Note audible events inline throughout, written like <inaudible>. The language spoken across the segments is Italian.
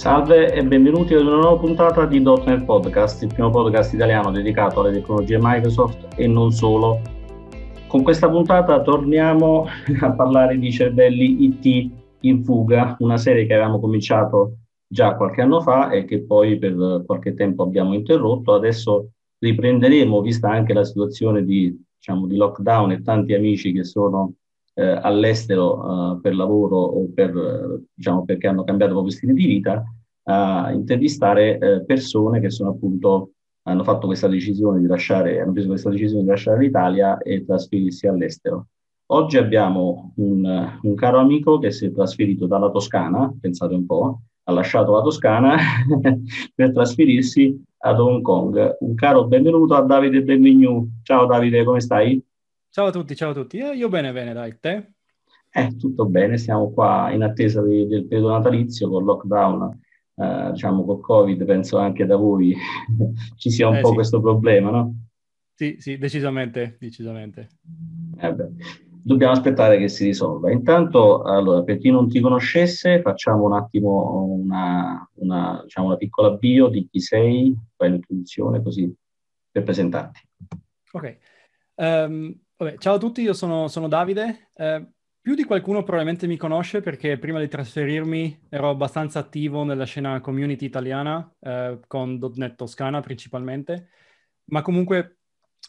Salve e benvenuti ad una nuova puntata di .NET Podcast, il primo podcast italiano dedicato alle tecnologie Microsoft e non solo. Con questa puntata torniamo <laughs> a parlare di cervelli IT in fuga, una serie che avevamo cominciato già qualche anno fa e che poi per qualche tempo abbiamo interrotto. Adesso riprenderemo, vista anche la situazione di, diciamo, di lockdown e tanti amici che sono eh, all'estero eh, per lavoro o per, diciamo, perché hanno cambiato proprio stile di vita, a intervistare eh, persone che sono appunto hanno fatto questa decisione di lasciare, hanno preso questa decisione di lasciare l'Italia e trasferirsi all'estero. Oggi abbiamo un, un caro amico che si è trasferito dalla Toscana, pensate un po', ha lasciato la Toscana <laughs> per trasferirsi ad Hong Kong. Un caro benvenuto a Davide Benvenu. Ciao Davide, come stai? Ciao a tutti, ciao a tutti. Io, eh, io bene, bene, dai, te? Eh, tutto bene, siamo qua in attesa di, del periodo natalizio con lockdown, eh, diciamo col Covid, penso anche da voi <laughs> ci sia un eh, po' sì. questo problema, no? Sì, sì, decisamente, decisamente. Eh dobbiamo aspettare che si risolva. Intanto, allora, per chi non ti conoscesse, facciamo un attimo una, una, diciamo una piccola bio di chi sei, fai l'introduzione così per presentarti. Ok. Um, Vabbè, ciao a tutti, io sono, sono Davide. Eh, più di qualcuno probabilmente mi conosce perché prima di trasferirmi ero abbastanza attivo nella scena community italiana, eh, con .NET Toscana principalmente, ma comunque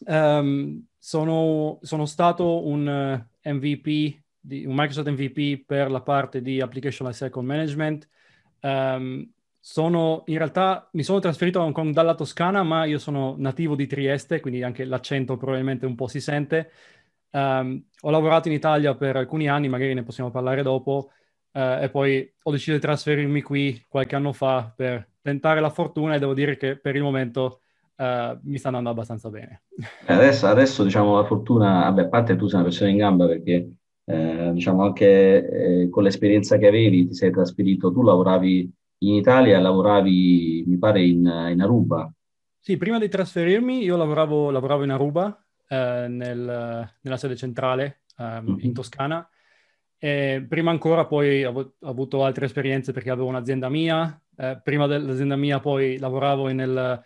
ehm, sono, sono, stato un eh, MVP, di, un Microsoft MVP per la parte di Application Lifecycle Management, ehm, sono, in realtà mi sono trasferito a Hong Kong dalla Toscana, ma io sono nativo di Trieste, quindi anche l'accento probabilmente un po' si sente. Um, ho lavorato in Italia per alcuni anni, magari ne possiamo parlare dopo, uh, e poi ho deciso di trasferirmi qui qualche anno fa per tentare la fortuna e devo dire che per il momento uh, mi sta andando abbastanza bene. Eh, adesso, adesso diciamo la fortuna, vabbè, a parte tu sei una persona in gamba perché eh, diciamo anche eh, con l'esperienza che avevi ti sei trasferito, tu lavoravi in Italia lavoravi, mi pare, in, in Aruba. Sì, prima di trasferirmi io lavoravo, lavoravo in Aruba, eh, nel, nella sede centrale eh, mm-hmm. in mhm. Toscana. E prima ancora poi ho avuto altre esperienze perché avevo un'azienda mia, eh, prima dell'azienda mia poi lavoravo nel,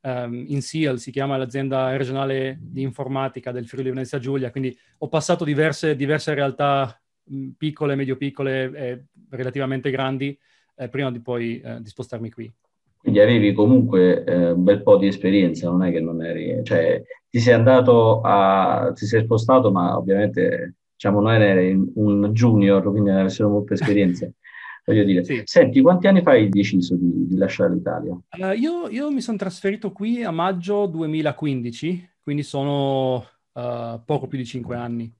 um, in SIAL, ehm, si chiama l'azienda regionale di informatica del Friuli Venezia Giulia, quindi ho passato diverse, diverse realtà mh, piccole, medio piccole e relativamente grandi eh, prima di poi eh, di spostarmi qui. Quindi avevi comunque eh, un bel po' di esperienza, non è che non eri, cioè ti sei andato a, ti sei spostato, ma ovviamente diciamo non eri un junior, quindi avevi avessero molte esperienze. <laughs> voglio dire. Sì. Senti, quanti anni fa hai deciso di, di lasciare l'Italia? Uh, io, io, mi sono trasferito qui a maggio 2015, quindi sono uh, poco più di cinque anni.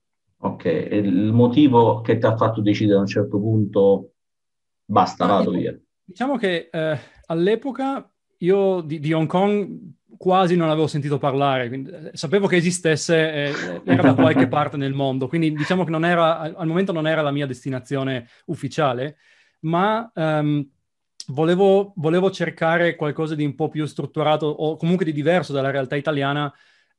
Ok, e il motivo che ti ha fatto decidere a un certo punto Basta, Ma vado diciamo via. Diciamo che eh, all'epoca io di, di, Hong Kong quasi non avevo sentito parlare, quindi, eh, sapevo che esistesse, eh, eh era da qualche <laughs> parte nel mondo, quindi diciamo che non era, al, al momento non era la mia destinazione ufficiale, ma ehm, volevo, volevo cercare qualcosa di un po' più strutturato o comunque di diverso dalla realtà italiana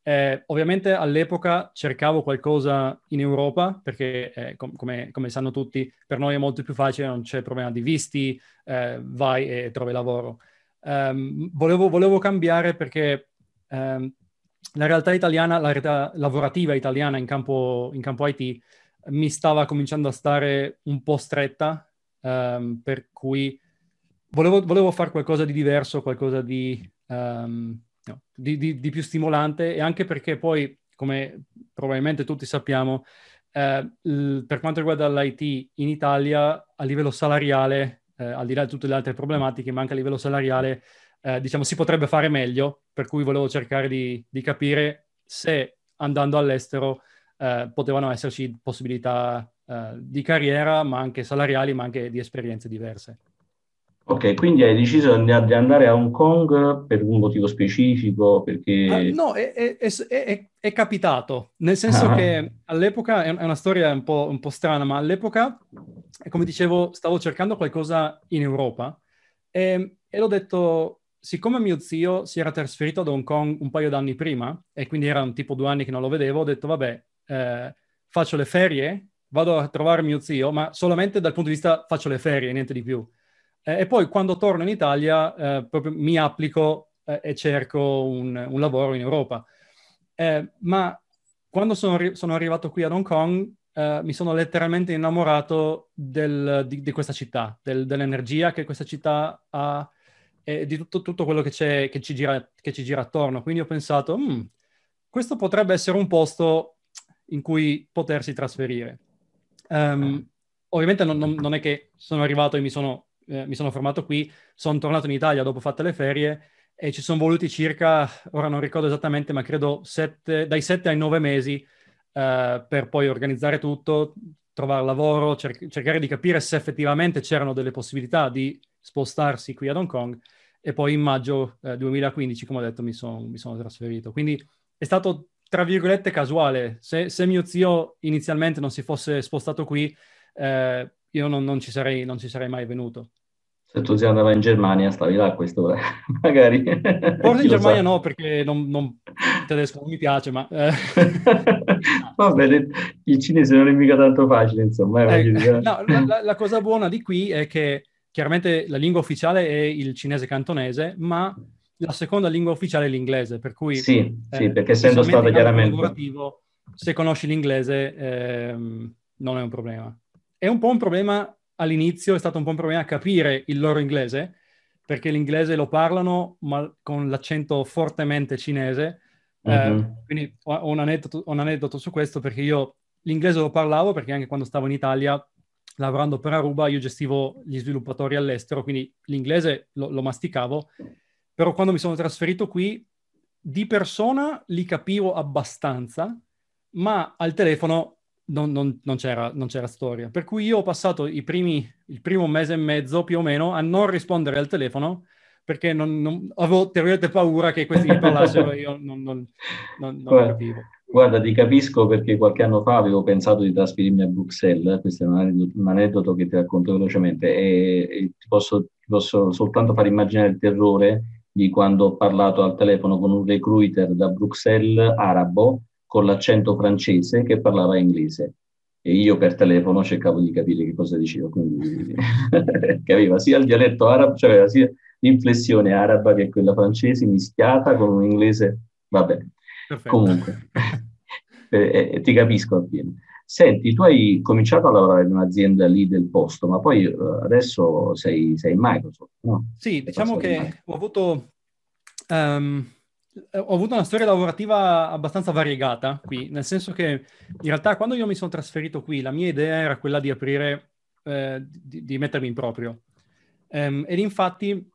eh, ovviamente all'epoca cercavo qualcosa in Europa perché, eh, com- come, come, sanno tutti, per noi è molto più facile, non c'è problema di visti, eh, vai e trovi lavoro. Ehm, volevo, volevo, cambiare perché ehm, la realtà italiana, la realtà lavorativa italiana in campo, in campo IT mi stava cominciando a stare un po' stretta, ehm, per cui volevo, volevo fare qualcosa di diverso, qualcosa di... Um, no, di, di, di, più stimolante e anche perché poi, come probabilmente tutti sappiamo, eh, l- per quanto riguarda l'IT in Italia, a livello salariale, eh, al di là di tutte le altre problematiche, ma anche a livello salariale, eh, diciamo, si potrebbe fare meglio, per cui volevo cercare di, di capire se andando all'estero eh, potevano esserci possibilità eh, di carriera, ma anche salariali, ma anche di esperienze diverse. Ok, quindi hai deciso di andare a Hong Kong per un motivo specifico? Perché... Uh, no, è, è, è, è, capitato, nel senso ah. che all'epoca, è una storia un po', un po', strana, ma all'epoca, eh, come dicevo, stavo cercando qualcosa in Europa e, ehm, e l'ho detto, siccome mio zio si era trasferito ad Hong Kong un paio d'anni prima, e quindi erano tipo due anni che non lo vedevo, ho detto, vabbè, eh, faccio le ferie, vado a trovare mio zio, ma solamente dal punto di vista faccio le ferie, niente di più. Eh, e poi quando torno in Italia eh, mi applico eh, e cerco un, un, lavoro in Europa. Eh, ma quando sono, arri- sono, arrivato qui ad Hong Kong eh, mi sono letteralmente innamorato del, di, di, questa città, del, dell'energia che questa città ha e di tutto, tutto quello che, che, ci gira, che, ci gira, attorno. Quindi ho pensato, mm, questo potrebbe essere un posto in cui potersi trasferire. Um, ovviamente non, non, non, è che sono arrivato e mi sono eh, mi sono formato qui, sono tornato in Italia dopo fatte le ferie e ci sono voluti circa, ora non ricordo esattamente, ma credo sette, dai 7 ai 9 mesi eh, per poi organizzare tutto, trovare lavoro, cer- cercare di capire se effettivamente c'erano delle possibilità di spostarsi qui ad Hong Kong e poi in maggio eh, 2015, come ho detto, mi, son, mi, sono trasferito. Quindi è stato, tra virgolette, casuale. Se, se mio zio inizialmente non si fosse spostato qui, eh, io non, non, ci sarei, non ci sarei mai venuto. Se tu sei andato in Germania, stavi là a quest'ora, <laughs> magari. Forse in Germania sa. no, perché non, non, il tedesco non mi piace, ma... Eh. <laughs> Va il cinese non è mica tanto facile, insomma. Eh, eh no, la, la, cosa buona di qui è che chiaramente la lingua ufficiale è il cinese cantonese, ma la seconda lingua ufficiale è l'inglese, per cui... Sì, eh, sì perché essendo stato chiaramente... Se conosci l'inglese ehm, non è un problema è un po' un problema all'inizio, è stato un po' un problema capire il loro inglese, perché l'inglese lo parlano ma con l'accento fortemente cinese. Uh-huh. Eh, mhm. quindi ho un aneddoto, un aneddoto, su questo perché io l'inglese lo parlavo perché anche quando stavo in Italia, lavorando per Aruba, io gestivo gli sviluppatori all'estero, quindi l'inglese lo, lo masticavo, però quando mi sono trasferito qui, di persona li capivo abbastanza, ma al telefono non, non, non, c'era, non, c'era, storia. Per cui io ho passato primi, il primo mese e mezzo più o meno a non rispondere al telefono perché avevo terribilmente paura che questi mi parlassero e <laughs> io non, guarda, capivo. Guarda, ti capisco perché qualche anno fa avevo pensato di trasferirmi a Bruxelles, eh, questo è un aneddoto, un aneddoto che ti racconto velocemente e, e ti posso, posso soltanto far immaginare il terrore di quando ho parlato al telefono con un recruiter da Bruxelles arabo con l'accento francese che parlava inglese e io per telefono cercavo di capire che cosa diceva, quindi <laughs> che aveva sia il dialetto arabo, cioè aveva sia l'inflessione araba che quella francese mischiata con un inglese, vabbè, Perfetto. comunque, <laughs> eh, eh, ti capisco appieno. Senti, tu hai cominciato a lavorare in un'azienda lì del posto, ma poi eh, adesso sei, sei Microsoft, no? Sì, diciamo che ho avuto... Um eh, ho avuto una storia lavorativa abbastanza variegata qui, nel senso che in realtà quando io mi sono trasferito qui, la mia idea era quella di aprire, eh, di, di, mettermi in proprio. Um, ed infatti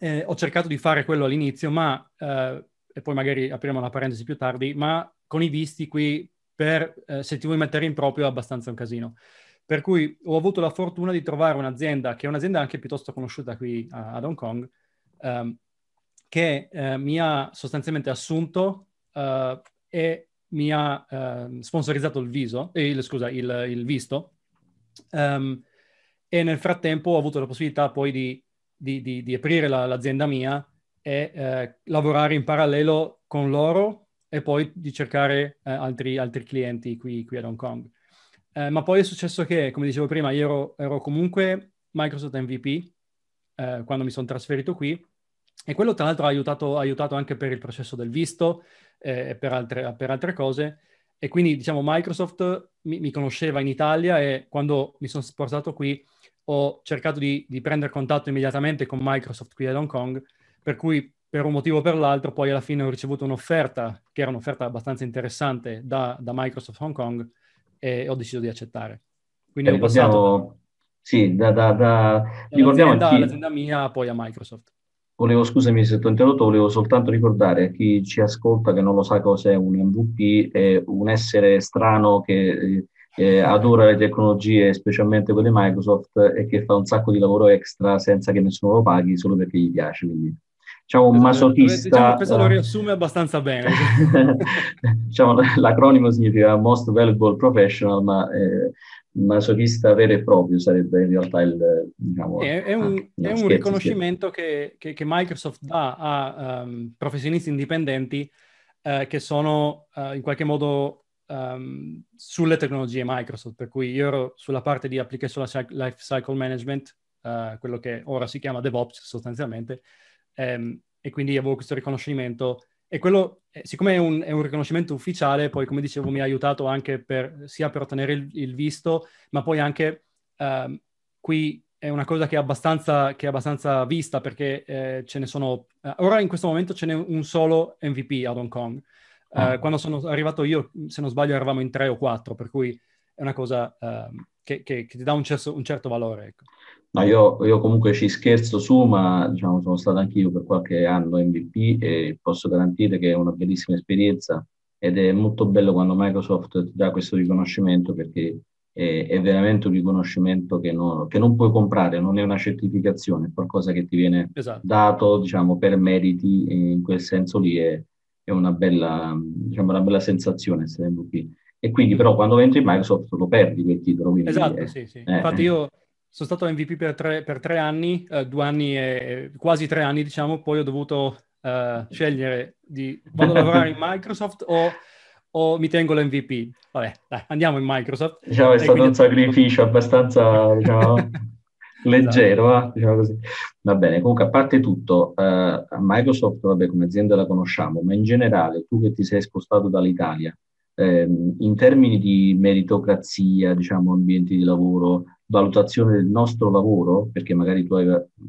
eh, ho cercato di fare quello all'inizio, ma, eh, e poi magari apriamo una parentesi più tardi, ma con i visti qui, per, eh, se ti vuoi mettere in proprio è abbastanza un casino. Per cui ho avuto la fortuna di trovare un'azienda, che è un'azienda anche piuttosto conosciuta qui a, ad Hong Kong, um, che eh, mi ha sostanzialmente assunto uh, e mi ha uh, sponsorizzato il viso, il, scusa, il, il visto. Um, e nel frattempo ho avuto la possibilità poi di, di, di, di aprire la, l'azienda mia e eh, lavorare in parallelo con loro e poi di cercare eh, altri, altri, clienti qui, qui ad Hong Kong. Eh, ma poi è successo che, come dicevo prima, io ero, ero comunque Microsoft MVP eh, quando mi sono trasferito qui e quello tra l'altro ha aiutato, ha aiutato anche per il processo del visto eh, e per altre, per altre cose. E quindi, diciamo, Microsoft mi, mi, conosceva in Italia e quando mi sono spostato qui ho cercato di, di, prendere contatto immediatamente con Microsoft qui ad Hong Kong, per cui per un motivo o per l'altro poi alla fine ho ricevuto un'offerta, che era un'offerta abbastanza interessante da, da Microsoft Hong Kong e ho deciso di accettare. Quindi eh, possiamo... Passato... Sì, da, da, da... Ricordiamo chi... All'azienda mia, poi a Microsoft. Volevo, scusami se ti ho interrotto, volevo soltanto ricordare a chi ci ascolta che non lo sa cos'è un MVP, è un essere strano che eh, eh, adora le tecnologie, specialmente quelle Microsoft, e che fa un sacco di lavoro extra senza che nessuno lo paghi, solo perché gli piace. Quindi C'è un masochista. Diciamo, questo lo riassume abbastanza bene. <laughs> diciamo, l'acronimo significa Most Valuable Professional, ma eh, masochista vero e proprio sarebbe in realtà il... Diciamo, è, è, un, ah, è un, riconoscimento che, che, che, Microsoft dà a um, professionisti indipendenti uh, che sono uh, in qualche modo um, sulle tecnologie Microsoft, per cui io ero sulla parte di application life cycle management, uh, quello che ora si chiama DevOps sostanzialmente, um, e quindi avevo questo riconoscimento e quello, eh, siccome è un, è un, riconoscimento ufficiale, poi come dicevo mi ha aiutato anche per, sia per ottenere il, il visto, ma poi anche uh, qui è una cosa che è abbastanza, che è abbastanza vista perché eh, ce ne sono, uh, ora in questo momento ce n'è un solo MVP ad Hong Kong. Uh, oh. Quando sono arrivato io, se non sbaglio, eravamo in tre o quattro, per cui è una cosa ehm, che, che, che, ti dà un, cerso, un certo valore. Ecco. No, io, io, comunque ci scherzo su, ma diciamo, sono stato anch'io per qualche anno MVP e posso garantire che è una bellissima esperienza ed è molto bello quando Microsoft ti dà questo riconoscimento perché è, è veramente un riconoscimento che non, che non, puoi comprare, non è una certificazione, è qualcosa che ti viene esatto. dato diciamo, per meriti in quel senso lì è, è una, bella, diciamo, una bella sensazione essere MVP. E quindi però quando entri in Microsoft lo perdi quel titolo. Esatto, è, sì, sì. Eh, Infatti eh. io sono stato MVP per tre, per tre anni, eh, due anni e quasi tre anni, diciamo, poi ho dovuto eh, scegliere di vado a lavorare in Microsoft o, o mi tengo l'MVP. Vabbè, dai, andiamo in Microsoft. Diciamo è stato un sacrificio tutto. abbastanza, diciamo, <laughs> esatto. leggero, esatto. eh, diciamo così. Va bene, comunque a parte tutto, eh, Microsoft, vabbè, come azienda la conosciamo, ma in generale, tu che ti sei spostato dall'Italia, ehm, in termini di meritocrazia, diciamo ambienti di lavoro, valutazione del nostro lavoro, perché magari tu hai,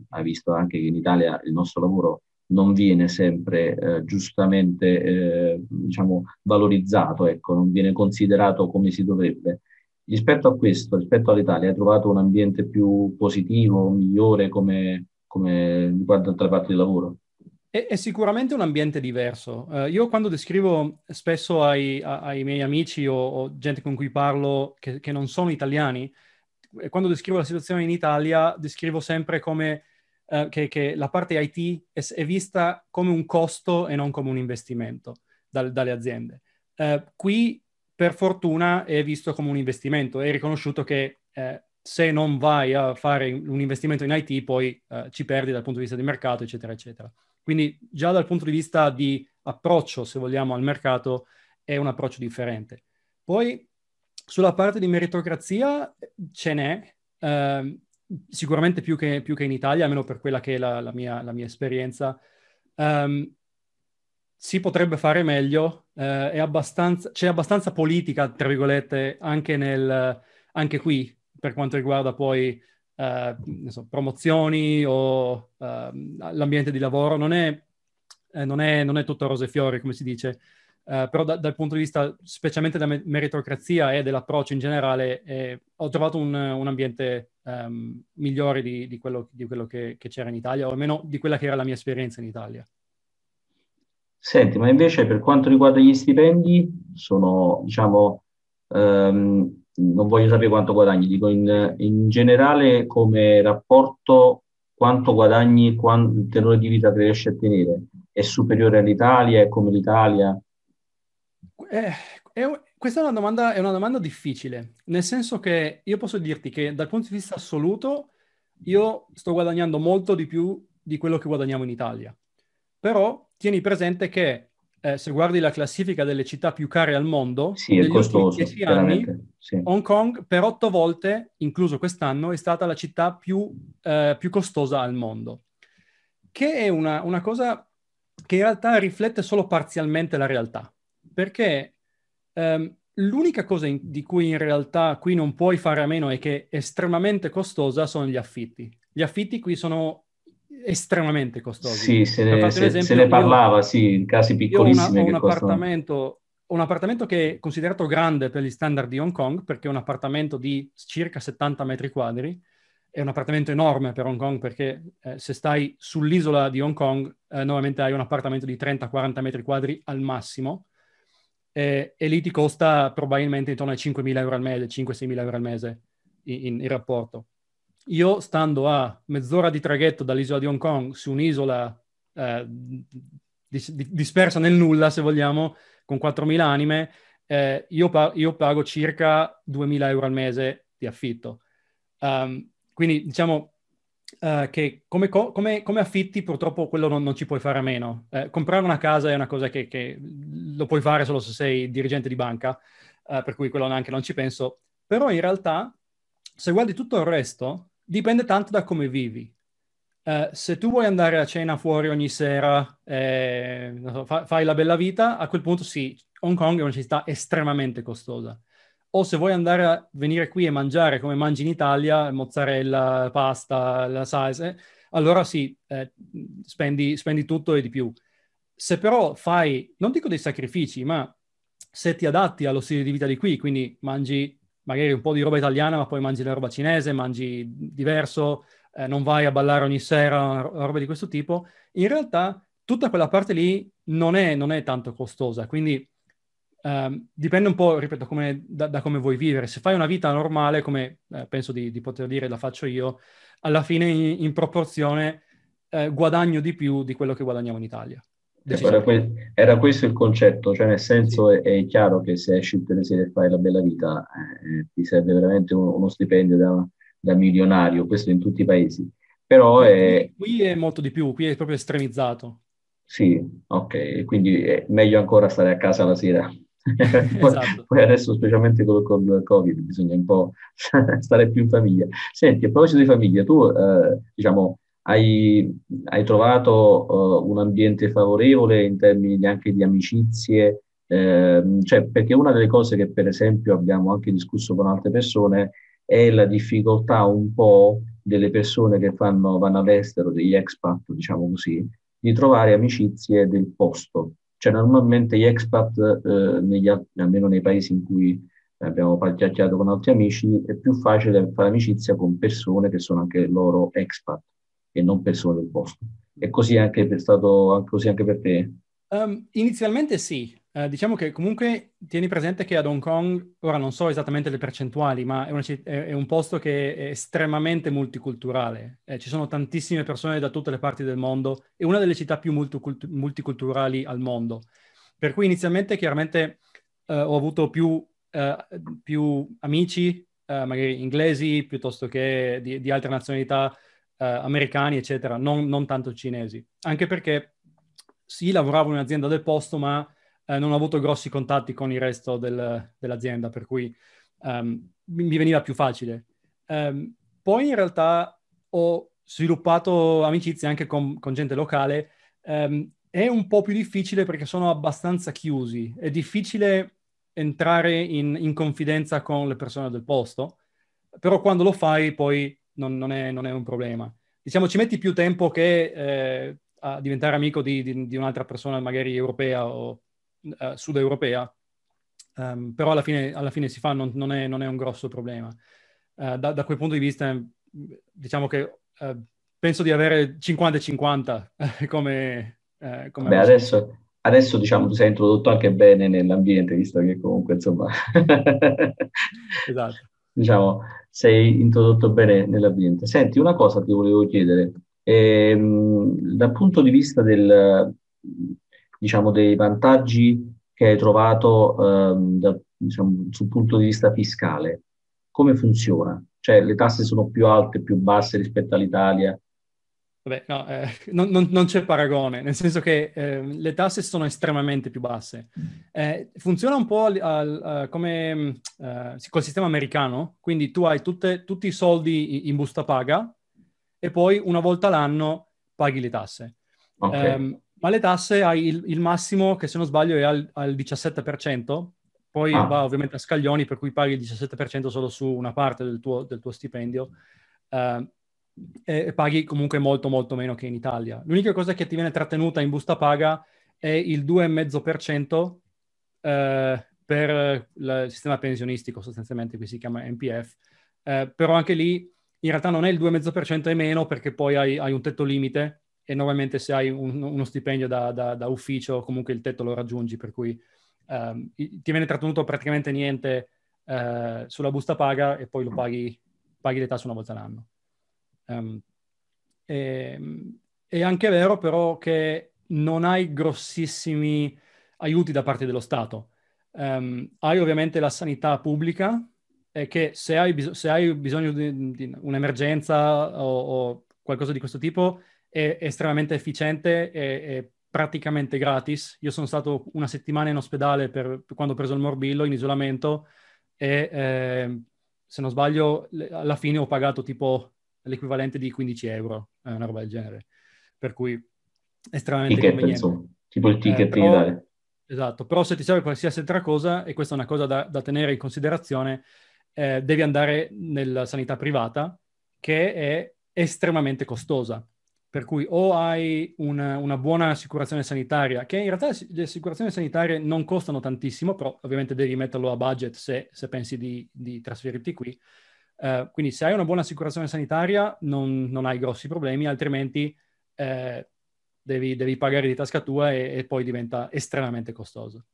hai visto anche che in Italia il nostro lavoro non viene sempre eh, giustamente eh, diciamo, valorizzato, ecco, non viene considerato come si dovrebbe. Rispetto a questo, rispetto all'Italia, hai trovato un ambiente più positivo, migliore come, come riguardo altre parti di lavoro? È, sicuramente un ambiente diverso. Uh, io quando descrivo spesso ai, ai miei amici o, o, gente con cui parlo che, che, non sono italiani, eh, quando descrivo la situazione in Italia, descrivo sempre come uh, che, che, la parte IT è, è, vista come un costo e non come un investimento dal, dalle aziende. Uh, qui, per fortuna, è visto come un investimento, è riconosciuto che se non vai a fare un investimento in IT, poi ci perdi dal punto di vista di mercato, eccetera, eccetera. Quindi già dal punto di vista di approccio, se vogliamo, al mercato è un approccio differente. Poi sulla parte di meritocrazia ce n'è, eh, sicuramente più che, più che, in Italia, almeno per quella che è la, la, mia, la mia, esperienza. Um, si potrebbe fare meglio, eh, abbastanza, c'è abbastanza politica, tra virgolette, anche, nel, anche qui, per quanto riguarda poi eh, so, promozioni o eh, l'ambiente di lavoro, non è, eh, non, è, non è, tutto rose e fiori, come si dice, eh, però da, dal punto di vista specialmente della meritocrazia e dell'approccio in generale, eh, ho trovato un, un ambiente um, migliore di, di, quello, di quello che, che c'era in Italia, o almeno di quella che era la mia esperienza in Italia. Senti, ma invece per quanto riguarda gli stipendi, sono, diciamo, ehm, non voglio sapere quanto guadagni, dico in, in generale come rapporto quanto guadagni, quanto il tenore di vita che riesci a tenere, è superiore all'Italia, è come l'Italia? Eh, è, questa è una, domanda, è una domanda difficile, nel senso che io posso dirti che dal punto di vista assoluto io sto guadagnando molto di più di quello che guadagniamo in Italia, però tieni presente che eh, se guardi la classifica delle città più care al mondo, sì, è costoso, anni, sì. Hong Kong per otto volte, incluso quest'anno, è stata la città più, eh, più costosa al mondo, che è una, una cosa che in realtà riflette solo parzialmente la realtà, perché ehm, l'unica cosa in, di cui in realtà qui non puoi fare a meno e che è estremamente costosa sono gli affitti. Gli affitti qui sono estremamente costosi. Sì, se ne, esempio, se, ne parlava, io, sì, casi piccolissimi. Ho, una, ho un, appartamento, un, appartamento, che è considerato grande per gli standard di Hong Kong, perché è un appartamento di circa 70 metri quadri, è un appartamento enorme per Hong Kong, perché eh, se stai sull'isola di Hong Kong, eh, normalmente hai un appartamento di 30-40 metri quadri al massimo, eh, e lì ti costa probabilmente intorno ai 5.000 euro al mese, 5-6.000 euro al mese in, in, in rapporto io stando a mezz'ora di traghetto dall'isola di Hong Kong su un'isola eh, dis- dispersa nel nulla, se vogliamo, con 4.000 anime, eh, io, pa- io, pago circa 2.000 euro al mese di affitto. Um, quindi diciamo uh, che come, co- come, come, affitti purtroppo quello non, non, ci puoi fare a meno. Eh, comprare una casa è una cosa che, che, lo puoi fare solo se sei dirigente di banca, uh, per cui quello neanche non ci penso. Però in realtà, se guardi tutto il resto, dipende tanto da come vivi. Uh, se tu vuoi andare a cena fuori ogni sera, eh, so, fa- fai la bella vita, a quel punto sì, Hong Kong è una città estremamente costosa. O se vuoi andare a venire qui e mangiare come mangi in Italia, mozzarella, pasta, la salsa, eh, allora sì, eh, spendi, spendi tutto e di più. Se però fai, non dico dei sacrifici, ma se ti adatti allo stile di vita di qui, quindi mangi magari un po' di roba italiana, ma poi mangi la roba cinese, mangi diverso, eh, non vai a ballare ogni sera, roba di questo tipo. In realtà tutta quella parte lì non è, non è tanto costosa, quindi ehm, dipende un po', ripeto, come, da, da, come vuoi vivere. Se fai una vita normale, come eh, penso di, di, poter dire la faccio io, alla fine in, in proporzione eh, guadagno di più di quello che guadagniamo in Italia. Era, que- era, questo il concetto, cioè nel senso è, è, chiaro che se esci il telesera e fai la bella vita eh, eh ti serve veramente uno, uno stipendio da, da, milionario, questo in tutti i paesi. Però è... Qui è molto di più, qui è proprio estremizzato. Sì, ok, quindi è meglio ancora stare a casa la sera. <laughs> Esatto. Poi adesso, specialmente con, con il Covid, bisogna un po' <laughs> stare più in famiglia. Senti, a proposito di famiglia, tu eh, diciamo hai, hai trovato uh, un ambiente favorevole in termini anche di amicizie, eh, cioè, perché una delle cose che per esempio abbiamo anche discusso con altre persone è la difficoltà un po' delle persone che fanno, vanno all'estero, degli expat, diciamo così, di trovare amicizie del posto. Cioè, normalmente gli expat, eh, negli, almeno nei paesi in cui abbiamo chiacchierato con altri amici, è più facile fare amicizia con persone che sono anche loro expat e non persone del posto. È così anche per, stato, così anche per te? Um, inizialmente sì, uh, diciamo che comunque tieni presente che ad Hong Kong, ora non so esattamente le percentuali, ma è, una, è un posto che è estremamente multiculturale. Eh, ci sono tantissime persone da tutte le parti del mondo, è una delle città più multicult- multiculturali al mondo. Per cui inizialmente chiaramente uh, ho avuto più, uh, più amici, magari inglesi piuttosto che di, di altre nazionalità, eh, americani, eccetera, non, non, tanto cinesi. Anche perché sì, lavoravo in un'azienda del posto, ma eh, non ho avuto grossi contatti con il resto del, dell'azienda, per cui um, mi veniva più facile. Um, poi in realtà ho sviluppato amicizie anche con, con gente locale. Um, è un po' più difficile perché sono abbastanza chiusi. È difficile entrare in, in, confidenza con le persone del posto, però quando lo fai poi non, non, è, non, è, un problema. Diciamo, ci metti più tempo che eh, a diventare amico di, di, di, un'altra persona, magari europea o eh, sud-europea, um, però alla fine, alla fine, si fa, non, non è, è, un grosso problema. Uh, da, da, quel punto di vista, diciamo che uh, penso di avere 50-50 <laughs> come... Eh, come Beh, adesso, adesso diciamo tu sei introdotto anche bene nell'ambiente, visto che comunque insomma... <laughs> esatto diciamo, sei introdotto bene nell'ambiente. Senti, una cosa ti volevo chiedere, ehm, dal punto di vista del, diciamo, dei vantaggi che hai trovato ehm, da, diciamo, sul punto di vista fiscale, come funziona? Cioè le tasse sono più alte, più basse rispetto all'Italia? Vabbè, no, eh, non, non, non, c'è paragone, nel senso che eh, le tasse sono estremamente più basse. Eh, funziona un po' al, al, al, eh, come eh, col sistema americano, quindi tu hai tutte, tutti i soldi in busta paga e poi una volta l'anno paghi le tasse. Okay. Ehm, ma le tasse hai il, il, massimo, che se non sbaglio è al, 17%, poi ah. va ovviamente a scaglioni, per cui paghi il 17% solo su una parte del tuo, del tuo stipendio. Uh, e paghi comunque molto molto meno che in Italia. L'unica cosa che ti viene trattenuta in busta paga è il 2,5% eh, per il sistema pensionistico, sostanzialmente qui si chiama MPF, eh, però anche lì in realtà non è il 2,5% e meno perché poi hai, hai, un tetto limite e normalmente se hai un, uno stipendio da, da, da, ufficio comunque il tetto lo raggiungi, per cui ehm, ti viene trattenuto praticamente niente eh, sulla busta paga e poi lo paghi, paghi le tasse una volta l'anno. Um, ehm, è, ehm, è anche vero però che non hai grossissimi aiuti da parte dello Stato. Um, hai ovviamente la sanità pubblica eh, che se hai, bis- se hai bisogno di, di, un'emergenza o, o qualcosa di questo tipo è estremamente efficiente e praticamente gratis. Io sono stato una settimana in ospedale per, per quando ho preso il morbillo in isolamento e eh, se non sbaglio alla fine ho pagato tipo l'equivalente di 15 euro, eh, una roba del genere. Per cui estremamente ticket, conveniente. Insomma. Tipo il eh, ticket eh, però, in Esatto, però se ti serve qualsiasi altra cosa, e questa è una cosa da, da tenere in considerazione, eh, devi andare nella sanità privata, che è estremamente costosa. Per cui o hai una, una, buona assicurazione sanitaria, che in realtà le assicurazioni sanitarie non costano tantissimo, però ovviamente devi metterlo a budget se, se pensi di, di trasferirti qui, eh, quindi se hai una buona assicurazione sanitaria non, non hai grossi problemi, altrimenti eh, devi, devi, pagare di tasca tua e, e poi diventa estremamente costoso.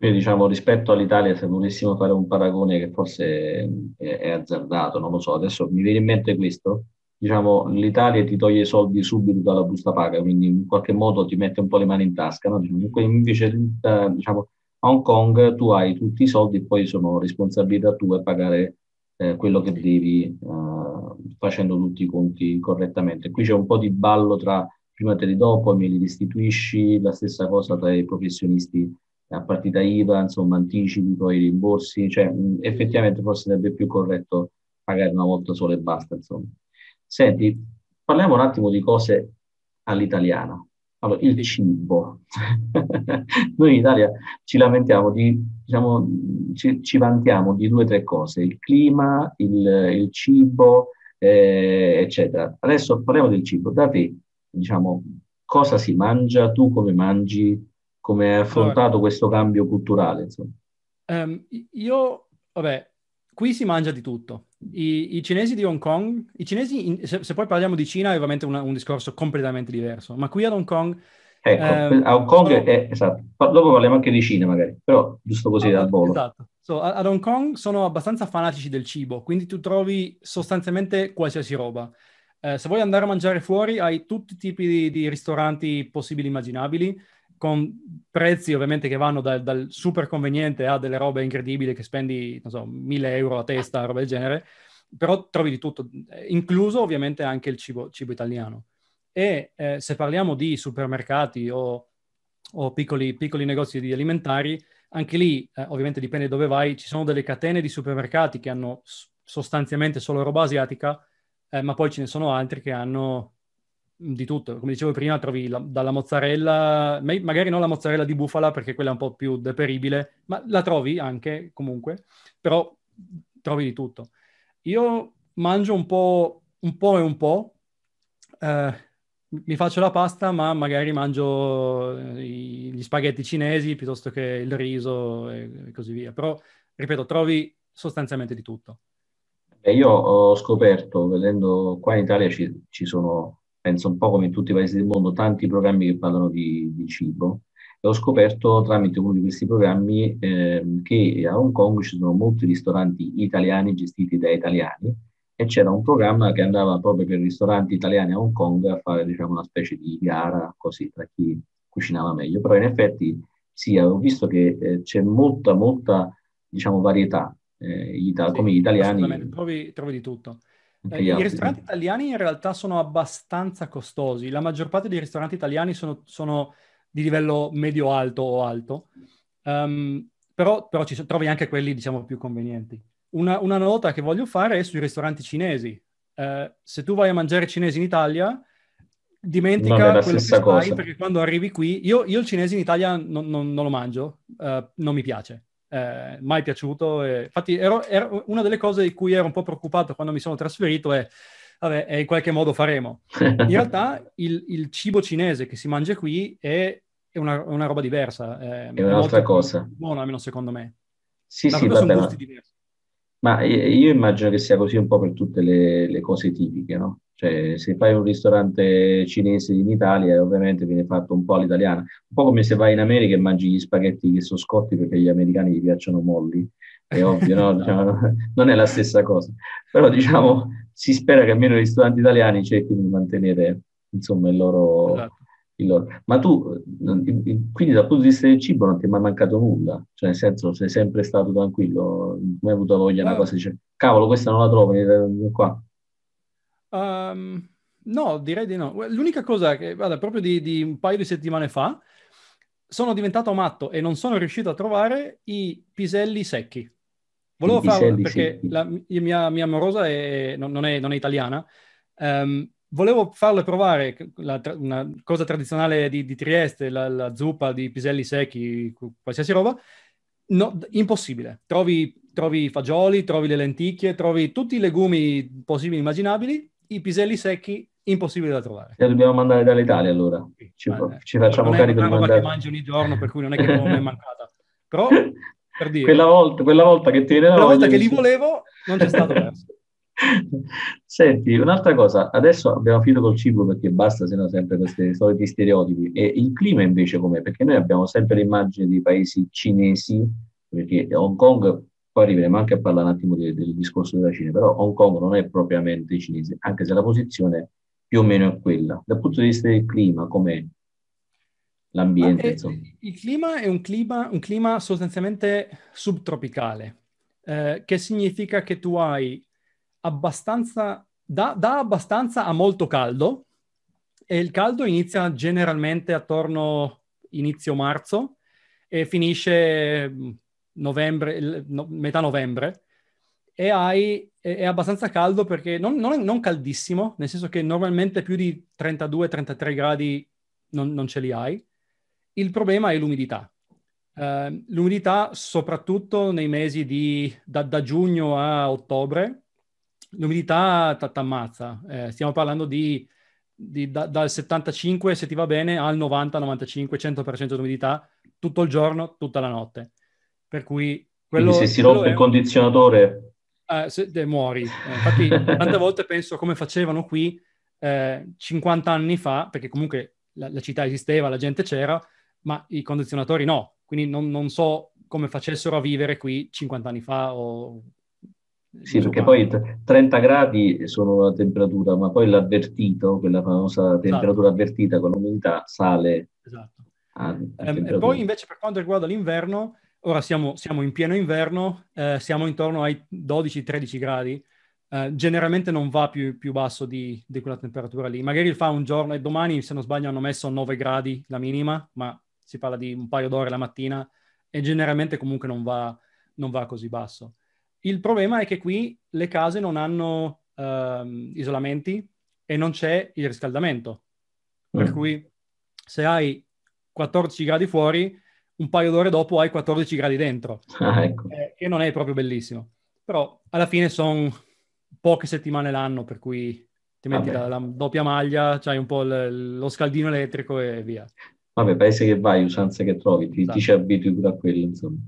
Quindi diciamo rispetto all'Italia, se volessimo fare un paragone che forse è, è, azzardato, non lo so, adesso mi viene in mente questo, diciamo l'Italia ti toglie i soldi subito dalla busta paga, quindi in qualche modo ti mette un po' le mani in tasca, no? Dunque, invece eh, diciamo, a Hong Kong tu hai tutti i soldi e poi sono responsabilità tua pagare eh, quello che devi eh, facendo tutti i conti correttamente. Qui c'è un po' di ballo tra prima te li do, poi me li restituisci, la stessa cosa tra i professionisti a partita IVA, insomma anticipi, poi rimborsi, cioè mh, mm, effettivamente forse sarebbe più corretto pagare una volta sola e basta, insomma. Senti, parliamo un attimo di cose all'italiana. Allora, il cibo. <laughs> Noi in Italia ci lamentiamo di diciamo, ci, ci, vantiamo di due o tre cose, il clima, il, il cibo, eh, eccetera. Adesso parliamo del cibo, da te, diciamo, cosa si mangia, tu come mangi, come hai affrontato allora, questo cambio culturale? Um, io, vabbè, qui si mangia di tutto. I, i cinesi di Hong Kong, i cinesi, in, se, se, poi parliamo di Cina, è ovviamente una, un discorso completamente diverso, ma qui ad Hong Kong Ecco, eh, a Hong Kong, sono... è, esatto, dopo parliamo anche di Cina magari, però giusto così ah, dal volo. Esatto, so, ad Hong Kong sono abbastanza fanatici del cibo, quindi tu trovi sostanzialmente qualsiasi roba. Eh, se vuoi andare a mangiare fuori hai tutti i tipi di, di ristoranti possibili e immaginabili, con prezzi ovviamente che vanno dal, dal, super conveniente a delle robe incredibili che spendi, non so, 1000 euro a testa, roba del genere, però trovi di tutto, eh, incluso ovviamente anche il cibo, cibo italiano. E eh, se parliamo di supermercati o, o piccoli, piccoli, negozi di alimentari, anche lì eh, ovviamente dipende dove vai, ci sono delle catene di supermercati che hanno sostanzialmente solo roba asiatica, eh, ma poi ce ne sono altri che hanno di tutto. Come dicevo prima, trovi la, dalla mozzarella, magari non la mozzarella di bufala perché quella è un po' più deperibile, ma la trovi anche comunque, però trovi di tutto. Io mangio un po', un po e un po'. Eh, mi faccio la pasta, ma magari mangio eh, gli spaghetti cinesi piuttosto che il riso e così via. Però, ripeto, trovi sostanzialmente di tutto. Beh, io ho scoperto, vedendo qua in Italia ci, ci, sono, penso un po' come in tutti i paesi del mondo, tanti programmi che parlano di, di cibo. E ho scoperto tramite uno di questi programmi eh, che a Hong Kong ci sono molti ristoranti italiani gestiti da italiani e c'era un programma che andava proprio per i ristoranti italiani a Hong Kong a fare diciamo, una specie di gara così tra chi cucinava meglio. Però in effetti sì, avevo visto che eh, c'è molta, molta diciamo, varietà, eh, ita- sì, come gli italiani. Trovi, trovi di tutto. Eh, I ristoranti italiani in realtà sono abbastanza costosi, la maggior parte dei ristoranti italiani sono, sono di livello medio-alto o alto, um, però, però ci trovi anche quelli diciamo più convenienti. Una, una, nota che voglio fare è sui ristoranti cinesi. Eh, se tu vai a mangiare cinese in Italia, dimentica quello che fai cosa. perché quando arrivi qui, io, io il cinese in Italia non, non, non lo mangio, eh, non mi piace, eh, mai piaciuto. E... Infatti ero, ero, una delle cose di cui ero un po' preoccupato quando mi sono trasferito è, vabbè, è in qualche modo faremo. In <laughs> realtà il, il, cibo cinese che si mangia qui è, è una, una, roba diversa. È, è un'altra cosa. Buona almeno secondo me. Sì, La sì, va bene. Ma eh, io immagino che sia così un po' per tutte le, le cose tipiche, no? Cioè, se fai un ristorante cinese in Italia, ovviamente viene fatto un po' all'italiana, un po' come se vai in America e mangi gli spaghetti che sono scotti perché gli americani gli piacciono molli, è ovvio, no? <laughs> Diciamo, non è la stessa cosa. Però diciamo, si spera che almeno i ristoranti italiani cerchino di mantenere insomma, il loro, esatto loro. Ma tu, quindi dal punto di vista del cibo non ti è mai mancato nulla, cioè nel senso sei sempre stato tranquillo, non hai mai avuto voglia di una ah. cosa, dice, cavolo questa non la trovo, eh, qua. Um, no, direi di no. L'unica cosa che, guarda, proprio di, di, un paio di settimane fa, sono diventato matto e non sono riuscito a trovare i piselli secchi. Volevo farlo perché la mia, mia amorosa è, non, non, è, non, è, italiana, um, volevo farle provare la, una cosa tradizionale di, di Trieste, la, la, zuppa di piselli secchi, qualsiasi roba. No, impossibile. Trovi, trovi i fagioli, trovi le lenticchie, trovi tutti i legumi possibili e immaginabili, i piselli secchi impossibile da trovare. E dobbiamo mandare dall'Italia allora. Ci, Beh, ci facciamo carico di mandare. mangi ogni giorno, per cui non è che non è mancata. Però, <laughs> per dire... Quella volta, quella volta che ti Quella volta che li volevo, non c'è stato perso. Senti, un'altra cosa, adesso abbiamo finito col cibo perché basta, se no sempre questi soliti stereotipi. E il clima invece com'è? Perché noi abbiamo sempre l'immagine dei paesi cinesi, perché Hong Kong, poi arriveremo anche a parlare un attimo del, del discorso della Cina, però Hong Kong non è propriamente cinese, anche se la posizione più o meno è quella. Dal punto di vista del clima, com'è? l'ambiente. È, eh, il clima è un clima, un clima sostanzialmente subtropicale, eh, che significa che tu hai abbastanza, da, da abbastanza a molto caldo e il caldo inizia generalmente attorno inizio marzo e finisce mm, novembre, no, metà novembre e hai, è abbastanza caldo perché non, non, non caldissimo, nel senso che normalmente più di 32-33 gradi non, non, ce li hai. Il problema è l'umidità. Uh, l'umidità soprattutto nei mesi di, da, da giugno a ottobre l'umidità t- t'ammazza. Eh, stiamo parlando di, di da, dal 75, se ti va bene, al 90, 95, 100% di umidità tutto il giorno, tutta la notte. Per cui... Quello, Quindi se si rompe il condizionatore... Eh, se, eh, muori. Eh, infatti <laughs> tante volte penso come facevano qui 50 eh, anni fa, perché comunque la, la, città esisteva, la gente c'era, ma i condizionatori no. Quindi non, non so come facessero a vivere qui 50 anni fa o sì, perché poi 30 gradi sono la temperatura, ma poi l'avvertito, quella famosa esatto. temperatura esatto. avvertita con l'umidità, sale. Esatto. A, a ehm, e poi invece per quanto riguarda l'inverno, ora siamo, siamo in pieno inverno, eh, siamo intorno ai 12-13 gradi, eh, generalmente non va più, più basso di, di, quella temperatura lì. Magari fa un giorno e domani, se non sbaglio, hanno messo 9 gradi la minima, ma si parla di un paio d'ore la mattina e generalmente comunque non va, non va così basso. Il problema è che qui le case non hanno uh, isolamenti e non c'è il riscaldamento. Mm. Per cui se hai 14 gradi fuori, un paio d'ore dopo hai 14 gradi dentro. <laughs> Ah, ecco. eh, non è proprio bellissimo. Però alla fine sono poche settimane l'anno, per cui ti metti la, la, doppia maglia, c'hai un po' l- lo scaldino elettrico e via. Vabbè, paese che vai, usanze che trovi, ti, esatto. ti ci esatto. abitui pure a quello, insomma.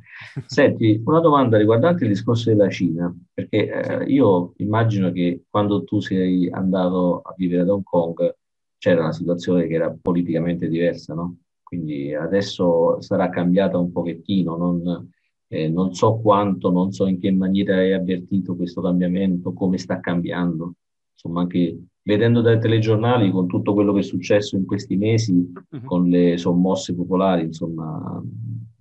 Senti, una domanda riguardante il discorso della Cina, perché eh, io immagino che quando tu sei andato a vivere ad Hong Kong c'era una situazione che era politicamente diversa, no? Quindi adesso sarà cambiata un pochettino, non, eh, non so quanto, non so in che maniera hai avvertito questo cambiamento, come sta cambiando insomma anche vedendo dai telegiornali con tutto quello che è successo in questi mesi, uh-huh. con le sommosse popolari, insomma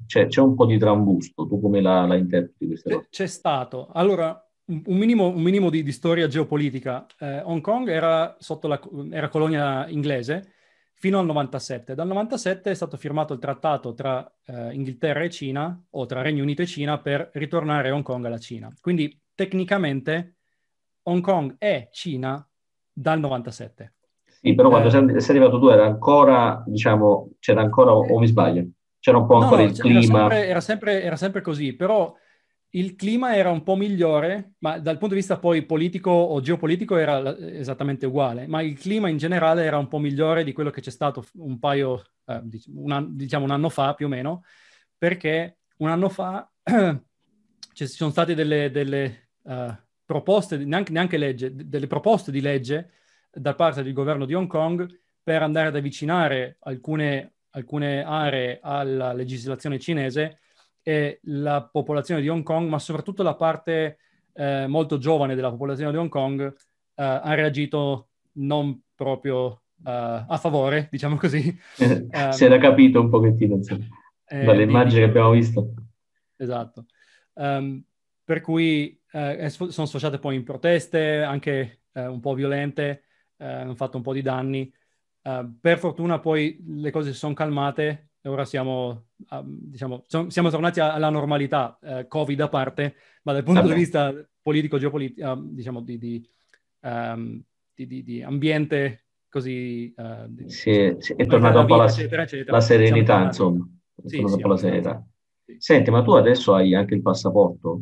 c'è, c'è, un po' di trambusto. Tu come la, la interpreti questa cosa? C'è stato. Allora, un minimo, un minimo di, di, storia geopolitica. Eh, Hong Kong era, la, era, colonia inglese fino al 97. Dal 97 è stato firmato il trattato tra eh, Inghilterra e Cina, o tra Regno Unito e Cina, per ritornare Hong Kong alla Cina. Quindi tecnicamente Hong Kong e Cina dal 97. Sì, però quando eh, sei arrivato tu era ancora, diciamo, c'era ancora, o mi sbaglio, c'era un po' ancora no, il clima. Era sempre, era, sempre, era sempre, così, però il clima era un po' migliore, ma dal punto di vista poi politico o geopolitico era esattamente uguale, ma il clima in generale era un po' migliore di quello che c'è stato un paio, eh, una, diciamo un anno fa più o meno, perché un anno fa <clears throat> ci sono state delle, delle uh, proposte, neanche, neanche legge, delle proposte di legge da parte del governo di Hong Kong per andare ad avvicinare alcune, alcune aree alla legislazione cinese e la popolazione di Hong Kong, ma soprattutto la parte eh, molto giovane della popolazione di Hong Kong, eh, ha reagito non proprio eh, a favore, diciamo così. Eh, ehm, si era capito un pochettino, insomma, eh, dalle immagini che abbiamo visto. Esatto. Um, per cui eh, sono sfociate poi in proteste, anche eh, un po' violente, eh, hanno fatto un po' di danni. Eh, per fortuna poi le cose si sono calmate e ora siamo, ehm, diciamo, siamo tornati alla normalità, eh, Covid a parte, ma dal punto okay. di certo. vista politico, geopolitico, ehm, diciamo di, di, um, di, di ambiente così... Uh, sì, sì, è tornata un po' la, eccetera, eccetera, la serenità, insomma. Sì, sì, la serenità. Senti, ma tu adesso hai anche il passaporto?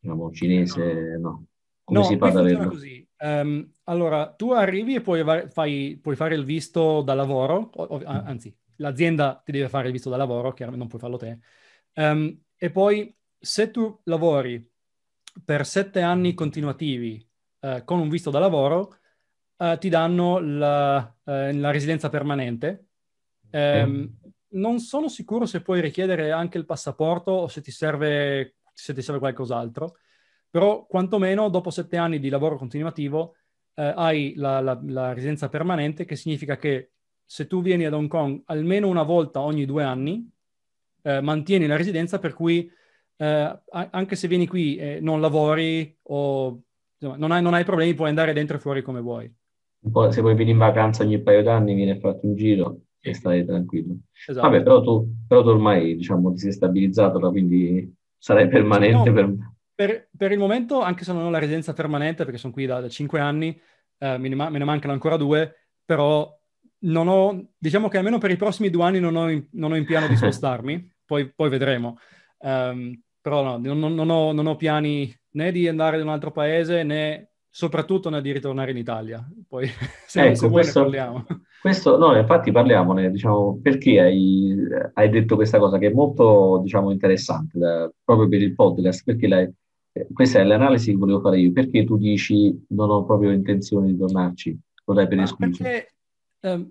diciamo, cinese, no? Come no, si parla funziona del... così. Um, allora, tu arrivi e puoi, fai, puoi, fare il visto da lavoro, o, o, mm. anzi, l'azienda ti deve fare il visto da lavoro, chiaramente non puoi farlo te. Um, e poi, se tu lavori per sette anni mm. continuativi uh, con un visto da lavoro, uh, ti danno la, uh, la residenza permanente. Um, mm. Non sono sicuro se puoi richiedere anche il passaporto o se ti serve se ti serve qualcos'altro, però quantomeno dopo sette anni di lavoro continuativo eh, hai la, la, la residenza permanente, che significa che se tu vieni ad Hong Kong almeno una volta ogni due anni, eh, mantieni la residenza, per cui eh, anche se vieni qui e non lavori o insomma, non, hai, non, hai, problemi, puoi andare dentro e fuori come vuoi. se vuoi venire in vacanza ogni paio d'anni, viene fatto farti un giro e stai tranquillo. Esatto. Vabbè, però tu, però tu ormai diciamo, ti sei stabilizzato, quindi sarei permanente no, per... per... Per, il momento, anche se non ho la residenza permanente, perché sono qui da, da 5 anni, eh, me, ne ma- me ne mancano ancora due, però non ho, diciamo che almeno per i prossimi due anni non ho in, non ho in piano di <laughs> spostarmi, poi, poi, vedremo. Um, però no, non, non, ho, non, ho, piani né di andare in un altro paese né soprattutto nel di ritornare in Italia. Poi <laughs> se, ecco, se questo, parliamo. Questo, no, infatti parliamone, diciamo, perché hai, hai, detto questa cosa che è molto, diciamo, interessante da, proprio per il podcast, perché la, eh, questa è l'analisi che volevo fare io, perché tu dici non ho proprio intenzione di tornarci, lo dai per escluso? Perché... Ehm,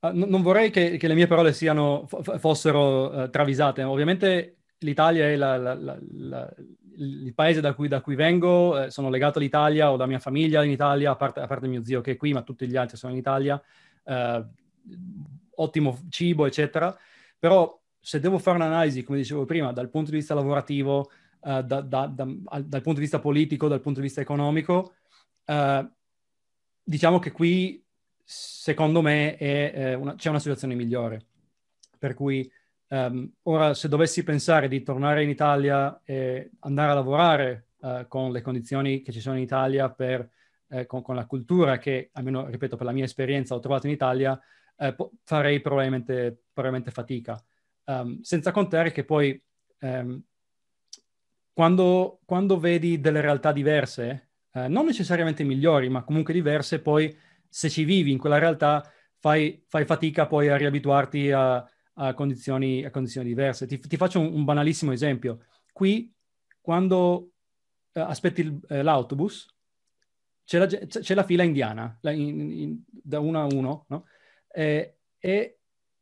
ah, non vorrei che, che, le mie parole siano, fossero eh, travisate. Ovviamente l'Italia è la, la, la, il paese da cui, da cui vengo, eh, sono legato all'Italia, ho la mia famiglia in Italia, a parte, a parte, mio zio che è qui, ma tutti gli altri sono in Italia, eh, ottimo cibo, eccetera. Però se devo fare un'analisi, come dicevo prima, dal punto di vista lavorativo, eh, da, da, dal punto di vista politico, dal punto di vista economico, eh, diciamo che qui, secondo me, è, una, c'è una situazione migliore. Per cui Um, ora, se dovessi pensare di tornare in Italia e andare a lavorare uh, con le condizioni che ci sono in Italia, per, eh, con, con, la cultura che, almeno ripeto, per la mia esperienza ho trovato in Italia, eh, po- farei probabilmente, probabilmente fatica. Um, senza contare che poi um, quando, quando, vedi delle realtà diverse, eh, non necessariamente migliori, ma comunque diverse, poi se ci vivi in quella realtà fai, fai fatica poi a riabituarti a a condizioni, a condizioni diverse. Ti, ti faccio un, un, banalissimo esempio. Qui, quando eh, aspetti il, eh, l'autobus, c'è la, c'è la, fila indiana, la in, in, da uno a uno, no? e, e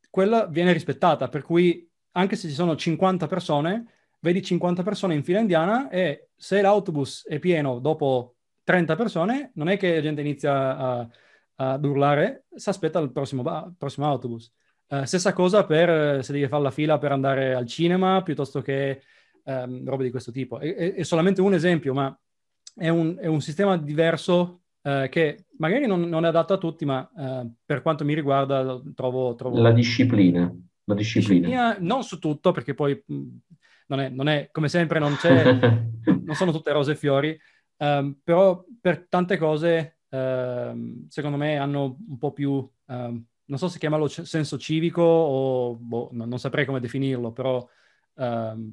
quella viene rispettata, per cui anche se ci sono 50 persone, vedi 50 persone in fila indiana e se l'autobus è pieno dopo 30 persone, non è che la gente inizia a, ad urlare, si aspetta il prossimo, prossimo autobus. Eh, stessa cosa per eh, se devi fare la fila per andare al cinema piuttosto che um, robe di questo tipo. È, è, solamente un esempio, ma è un, è un sistema diverso uh, che magari non, non, è adatto a tutti, ma uh, per quanto mi riguarda trovo... trovo... La disciplina. La disciplina. disciplina. Non su tutto, perché poi mm, non è, non è come sempre, non, <laughs> non sono tutte rose e fiori, um, però per tante cose ehm, secondo me hanno un po' più... Um, non so se chiamarlo c- senso civico o boh, non, non, saprei come definirlo, però... Um...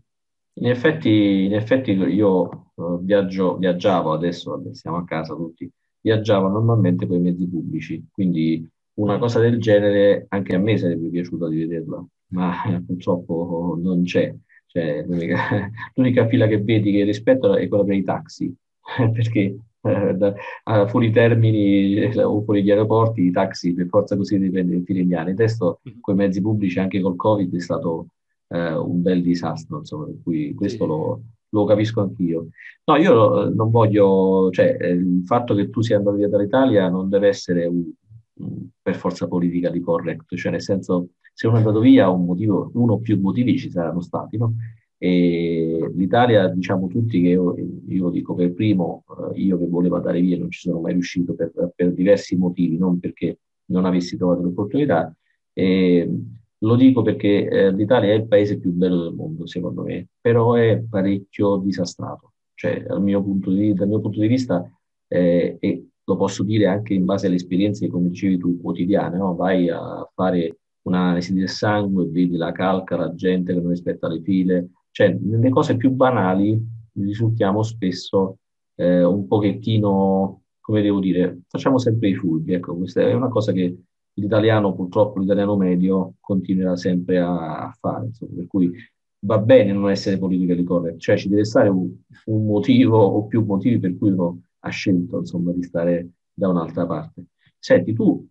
In, effetti, in, effetti, io eh, viaggio, viaggiavo, adesso siamo a casa tutti, viaggiavo normalmente con i mezzi pubblici, quindi una cosa del genere anche a me sarebbe piaciuta di vederla, ma <laughs> purtroppo non c'è. Cioè, l'unica, <laughs> l'unica fila che vedi che rispetto è quella per i taxi, <laughs> perché eh, fuori termini eh, o fuori gli aeroporti, i taxi per forza così dipendono fine di anni. Il testo mhm. con i mezzi pubblici anche col Covid è stato eh, un bel disastro, insomma, per cui questo sì. lo, lo, capisco anch'io. No, io eh, non voglio, cioè eh, il fatto che tu sia andato via dall'Italia non deve essere un, per forza politica di corretto, cioè nel senso se uno è andato via un motivo, uno o più motivi ci saranno stati, no? E L'Italia, diciamo tutti che io, io dico per primo, eh, io che volevo andare via non ci sono mai riuscito per, per diversi motivi, non perché non avessi trovato l'opportunità. E, lo dico perché eh, l'Italia è il paese più bello del mondo, secondo me, però è parecchio disastrato. Cioè, mio di, dal mio punto di vista, eh, e lo posso dire anche in base alle esperienze, come dicevi tu, quotidiane, no? vai a fare un'analisi del sangue, vedi la calca, la gente che non rispetta le file, cioè, nelle cose più banali risultiamo spesso eh, un pochettino, come devo dire, facciamo sempre i furbi. Ecco, questa è una cosa che l'italiano, purtroppo l'italiano medio, continuerà sempre a, a fare. Insomma, per cui va bene non essere politically correct, cioè ci deve stare un, un motivo o più motivi per cui uno ha scelto insomma, di stare da un'altra parte. Senti, tu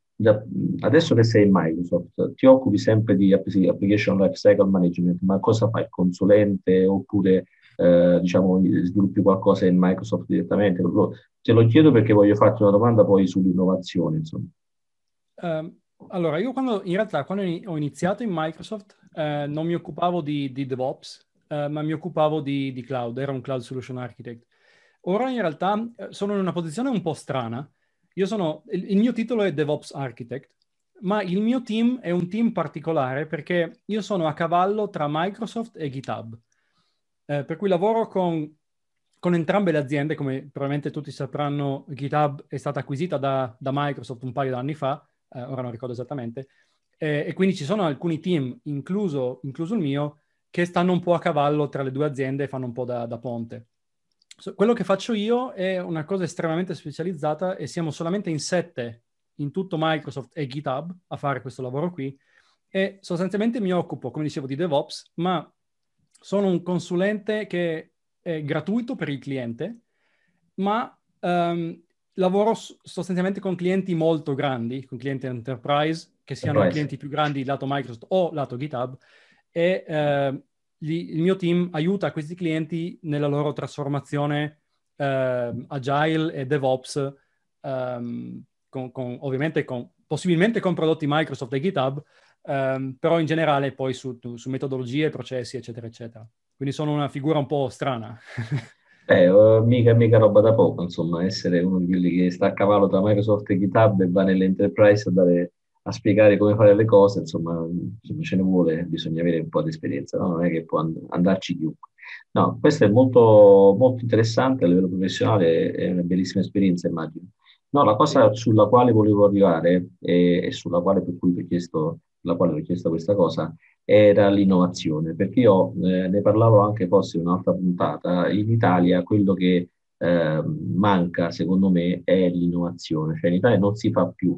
adesso che sei in Microsoft, ti occupi sempre di application lifecycle management, ma cosa fai? Consulente oppure eh, diciamo, sviluppi qualcosa in Microsoft direttamente? Te lo chiedo perché voglio farti una domanda poi sull'innovazione. Um, allora, io quando, in realtà quando ho iniziato in Microsoft eh, non mi occupavo di, di DevOps, eh, ma mi occupavo di, di cloud, era un cloud solution architect. Ora in realtà eh, sono in una posizione un po' strana io sono, il, il mio titolo è DevOps Architect, ma il mio team è un team particolare perché io sono a cavallo tra Microsoft e GitHub, eh, per cui lavoro con, con, entrambe le aziende, come probabilmente tutti sapranno, GitHub è stata acquisita da, da Microsoft un paio di anni fa, eh, ora non ricordo esattamente, eh, e quindi ci sono alcuni team, incluso, incluso, il mio, che stanno un po' a cavallo tra le due aziende e fanno un po' da, da ponte quello che faccio io è una cosa estremamente specializzata e siamo solamente in sette in tutto Microsoft e GitHub a fare questo lavoro qui e sostanzialmente mi occupo, come dicevo, di DevOps, ma sono un consulente che è gratuito per il cliente, ma um, lavoro sostanzialmente con clienti molto grandi, con clienti enterprise, che siano enterprise. clienti più grandi lato Microsoft o lato GitHub, e eh, gli, il mio team aiuta questi clienti nella loro trasformazione eh, agile e DevOps, ehm, con, con, ovviamente con, possibilmente con prodotti Microsoft e GitHub, ehm, però in generale poi su, su metodologie, processi, eccetera, eccetera. Quindi sono una figura un po' strana. <laughs> Eh, oh, mica, mica roba da poco, insomma, essere uno di quelli che sta a cavallo tra Microsoft e GitHub e va nell'enterprise a dare a spiegare come fare le cose, insomma, insomma ce ne vuole, bisogna avere un po' di esperienza, no? non è che può and- andarci chiunque. No, questo è molto, molto interessante a livello professionale, è una bellissima esperienza, immagino. No, la cosa sulla quale volevo arrivare e, e sulla quale per cui ti ho chiesto, chiesto, questa cosa era l'innovazione, perché io eh, ne parlavo anche forse in un'altra puntata, in Italia quello che eh, manca secondo me è l'innovazione, cioè in Italia non si fa più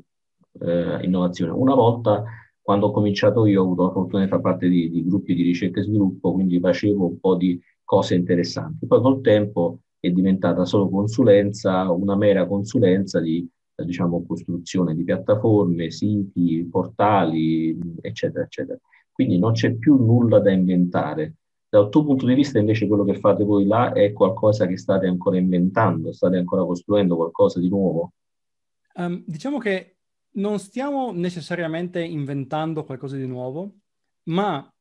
eh, innovazione. Una volta, quando ho cominciato io, ho avuto la fortuna di far parte di, di gruppi di ricerca e sviluppo, quindi facevo un po' di cose interessanti. Poi col tempo è diventata solo consulenza, una mera consulenza di diciamo, costruzione di piattaforme, siti, portali, eccetera, eccetera. Quindi non c'è più nulla da inventare. Dal tuo punto di vista invece quello che fate voi là è qualcosa che state ancora inventando, state ancora costruendo qualcosa di nuovo? Um, diciamo che non stiamo necessariamente inventando qualcosa di nuovo, ma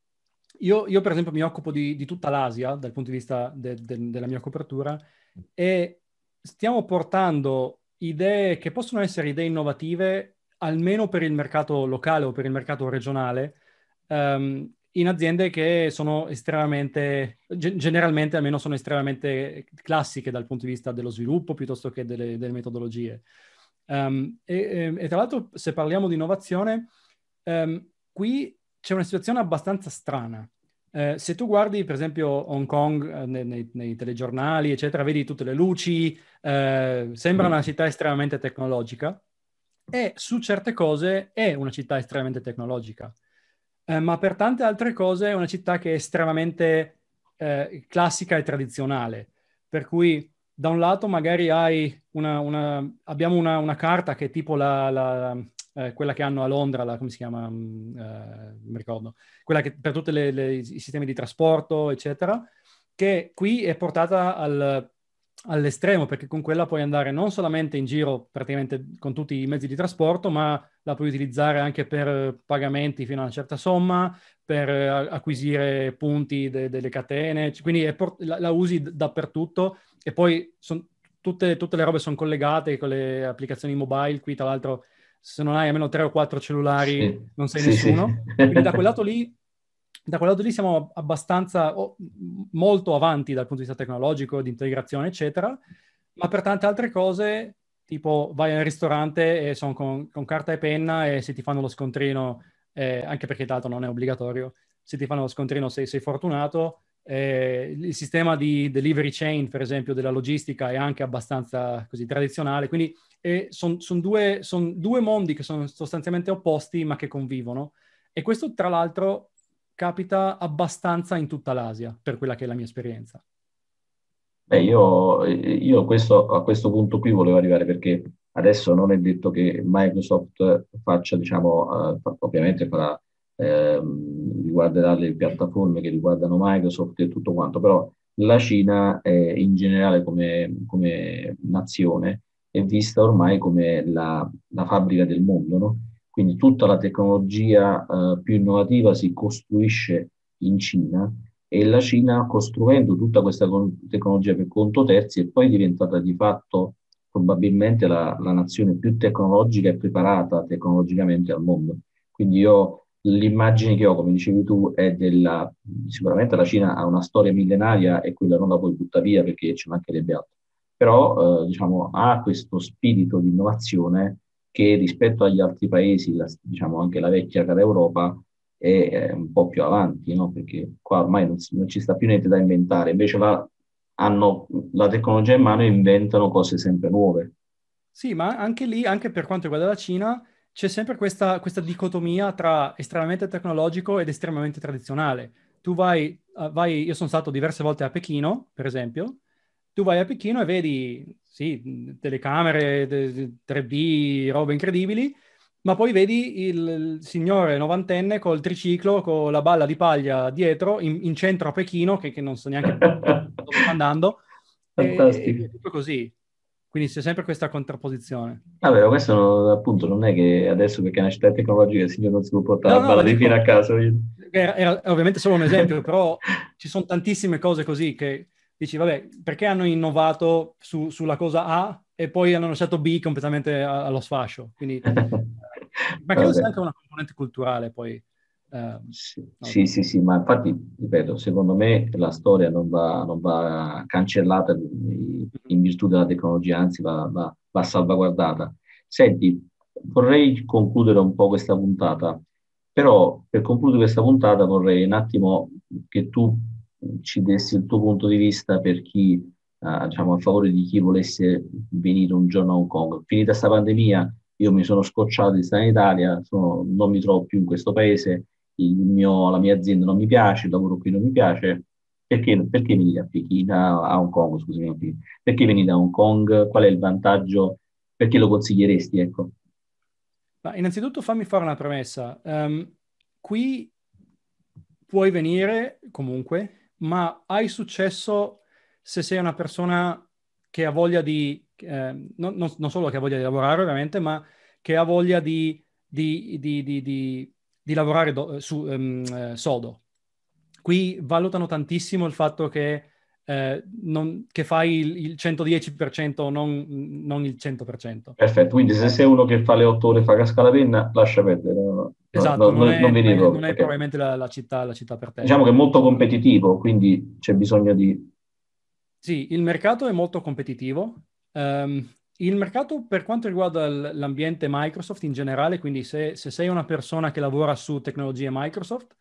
io, io per esempio mi occupo di, di, tutta l'Asia dal punto di vista de, de, della mia copertura e stiamo portando idee che possono essere idee innovative almeno per il mercato locale o per il mercato regionale um, in aziende che sono estremamente, generalmente almeno sono estremamente classiche dal punto di vista dello sviluppo piuttosto che delle, delle metodologie. Um, e, ehm, e, tra l'altro, se parliamo di innovazione, um, qui c'è una situazione abbastanza strana. Eh, se tu guardi, per esempio, Hong Kong eh, nei, nei, telegiornali, eccetera, vedi tutte le luci, eh, sembra mm. una città estremamente tecnologica e su certe cose è una città estremamente tecnologica, eh, ma per tante altre cose è una città che è estremamente eh, classica e tradizionale. Per cui da un lato magari hai una, una abbiamo una, una, carta che è tipo la, la eh, quella che hanno a Londra, la, come si chiama, mm, eh, mi ricordo, quella che per tutti i sistemi di trasporto, eccetera, che qui è portata al, all'estremo, perché con quella puoi andare non solamente in giro praticamente con tutti i mezzi di trasporto, ma la puoi utilizzare anche per pagamenti fino a una certa somma, per eh, acquisire punti de, delle catene, cioè, quindi por- la, la usi dappertutto e poi son, tutte, tutte, le robe sono collegate con le applicazioni mobile, qui tra l'altro se non hai almeno tre o quattro cellulari sì. non sei sì, nessuno, sì. quindi da quel lato lì da quel lato lì siamo abbastanza oh, molto avanti dal punto di vista tecnologico, di integrazione, eccetera, ma per tante altre cose, tipo vai al ristorante e sono con, con carta e penna e se ti fanno lo scontrino, eh, anche perché tanto non è obbligatorio, se ti fanno lo scontrino sei, sei fortunato, eh, il sistema di delivery chain, per esempio, della logistica è anche abbastanza così tradizionale, quindi eh, sono son due, son due, mondi che sono sostanzialmente opposti ma che convivono e questo tra l'altro capita abbastanza in tutta l'Asia, per quella che è la mia esperienza. Beh, io, io questo, a questo punto qui volevo arrivare perché adesso non è detto che Microsoft faccia, diciamo, uh, ovviamente farà ehm, riguarderà le piattaforme che riguardano Microsoft e tutto quanto, però la Cina eh, in generale come, come, nazione è vista ormai come la, la fabbrica del mondo, no? quindi tutta la tecnologia eh, più innovativa si costruisce in Cina e la Cina costruendo tutta questa con- tecnologia per conto terzi è poi diventata di fatto probabilmente la, la nazione più tecnologica e preparata tecnologicamente al mondo. Quindi io L'immagine che ho, come dicevi tu, è della... sicuramente la Cina ha una storia millenaria e quella non la puoi buttare via perché ci mancherebbe altro, però eh, diciamo, ha questo spirito di innovazione che rispetto agli altri paesi, la, diciamo anche la vecchia cara Europa, è, è un po' più avanti, no? perché qua ormai non, non, ci sta più niente da inventare, invece là hanno la tecnologia in mano e inventano cose sempre nuove. Sì, ma anche lì, anche per quanto riguarda la Cina, c'è sempre questa, questa dicotomia tra estremamente tecnologico ed estremamente tradizionale. Tu vai, eh, vai, io sono stato diverse volte a Pechino, per esempio, tu vai a Pechino e vedi, sì, telecamere 3D, robe incredibili, ma poi vedi il signore novantenne col triciclo, con la balla di paglia dietro, in, in centro a Pechino, che, che non so neanche <laughs> dove sta andando. Fantastico. E, e, tutto così. Quindi c'è sempre questa contrapposizione. Vabbè, ah, questo appunto non è che adesso perché è una città tecnologica il signor non si può portare no, no, la baladina a caso. Era, era, ovviamente solo un esempio, <laughs> però ci sono tantissime cose così che dici, vabbè, perché hanno innovato su, sulla cosa A e poi hanno lasciato B completamente allo sfascio? Quindi, <laughs> ma credo sia anche una componente culturale poi. Ehm, sì, sì, sì, sì, ma infatti, ripeto, secondo me la storia non va, non va cancellata in virtù della tecnologia, anzi va, va, va, salvaguardata. Senti, vorrei concludere un po' questa puntata, però per concludere questa puntata vorrei un attimo che tu ci dessi il tuo punto di vista per chi, eh, diciamo, a favore di chi volesse venire un giorno a Hong Kong. Finita questa pandemia, io mi sono scocciato di stare in Italia, sono, non mi trovo più in questo paese mio, la mia azienda non mi piace, il lavoro qui non mi piace, perché, perché venire a Pechino, a Hong Kong, scusami, perché venire a Hong Kong, qual è il vantaggio, perché lo consiglieresti, ecco? Ma innanzitutto fammi fare una premessa. Um, qui puoi venire comunque, ma hai successo se sei una persona che ha voglia di, eh, non, non, solo che ha voglia di lavorare ovviamente, ma che ha voglia di, di, di, di di lavorare do, eh, su um, sodo. Qui valutano tantissimo il fatto che, eh, non, che fai il, il 110%, non, non, il 100%. Perfetto, quindi se sei uno che fa le otto ore e fa casca la penna, lascia perdere. esatto, no, non, è, non, è, non è okay. probabilmente la, la, città, la città per te. Diciamo che è molto competitivo, quindi c'è bisogno di... Sì, il mercato è molto competitivo. Um, il mercato per quanto riguarda l'ambiente Microsoft in generale, quindi se, se, sei una persona che lavora su tecnologie Microsoft,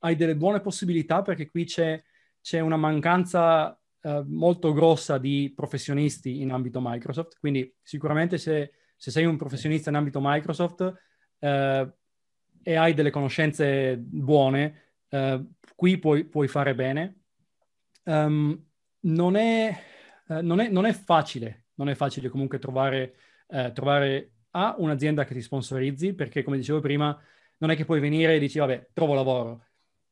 hai delle buone possibilità perché qui c'è, c'è una mancanza eh, molto grossa di professionisti in ambito Microsoft, quindi sicuramente se, se sei un professionista in ambito Microsoft eh, e hai delle conoscenze buone, eh, qui puoi, puoi, fare bene. Um, non, è, eh, non, è, non è facile non è facile comunque trovare, eh, trovare A, un'azienda che ti sponsorizzi, perché come dicevo prima, non è che puoi venire e dici, vabbè, trovo lavoro.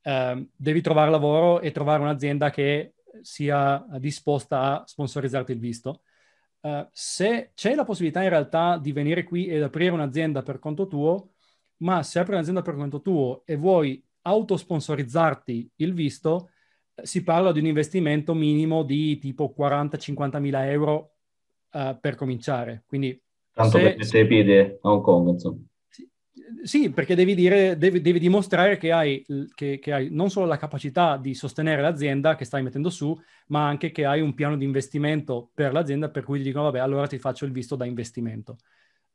Eh, devi trovare lavoro e trovare un'azienda che sia disposta a sponsorizzarti il visto. Eh, se c'è la possibilità in realtà di venire qui ed aprire un'azienda per conto tuo, ma se apri un'azienda per conto tuo e vuoi autosponsorizzarti il visto, eh, si parla di un investimento minimo di tipo 40-50 mila euro uh, per cominciare. Quindi, Tanto se, perché sei piede a Hong Kong, insomma. Sì, perché devi, dire, devi, devi dimostrare che hai, che, che hai, non solo la capacità di sostenere l'azienda che stai mettendo su, ma anche che hai un piano di investimento per l'azienda per cui ti dicono, vabbè, allora ti faccio il visto da investimento.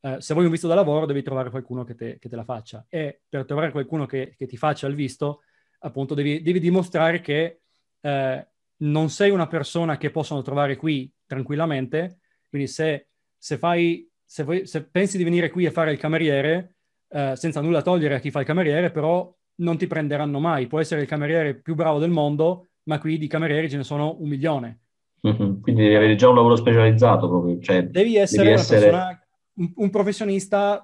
Uh, se vuoi un visto da lavoro devi trovare qualcuno che te, che te la faccia e per trovare qualcuno che, che ti faccia il visto appunto devi, devi dimostrare che eh, non sei una persona che possono trovare qui tranquillamente quindi se, se, fai, se, vuoi, se pensi di venire qui a fare il cameriere, eh, senza nulla togliere a chi fa il cameriere, però non ti prenderanno mai. Può essere il cameriere più bravo del mondo, ma qui di camerieri ce ne sono un milione. Mm-hmm. Quindi devi avere già un lavoro specializzato proprio. Cioè, devi essere, devi essere... Persona, un, un, professionista